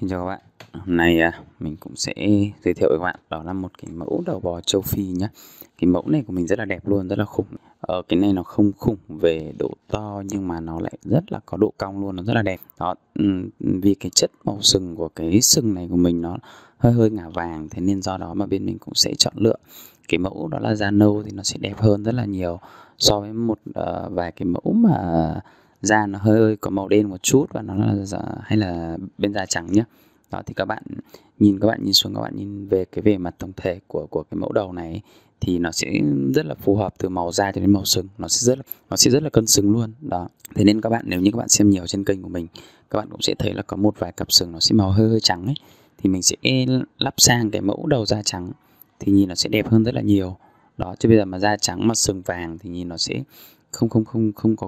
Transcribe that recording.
Xin chào các bạn Hôm nay à, mình cũng sẽ giới thiệu với các bạn Đó là một cái mẫu đầu bò châu Phi nhé Cái mẫu này của mình rất là đẹp luôn, rất là khủng ờ, Cái này nó không khủng về độ to Nhưng mà nó lại rất là có độ cong luôn, nó rất là đẹp Đó, Vì cái chất màu sừng của cái sừng này của mình nó hơi hơi ngả vàng Thế nên do đó mà bên mình cũng sẽ chọn lựa cái mẫu đó là da nâu thì nó sẽ đẹp hơn rất là nhiều so với một uh, vài cái mẫu mà da nó hơi, có màu đen một chút và nó là hay là bên da trắng nhá đó thì các bạn nhìn các bạn nhìn xuống các bạn nhìn về cái về mặt tổng thể của của cái mẫu đầu này thì nó sẽ rất là phù hợp từ màu da cho đến màu sừng nó sẽ rất là, nó sẽ rất là cân xứng luôn đó thế nên các bạn nếu như các bạn xem nhiều trên kênh của mình các bạn cũng sẽ thấy là có một vài cặp sừng nó sẽ màu hơi hơi trắng ấy thì mình sẽ lắp sang cái mẫu đầu da trắng thì nhìn nó sẽ đẹp hơn rất là nhiều đó chứ bây giờ mà da trắng mà sừng vàng thì nhìn nó sẽ không không không không có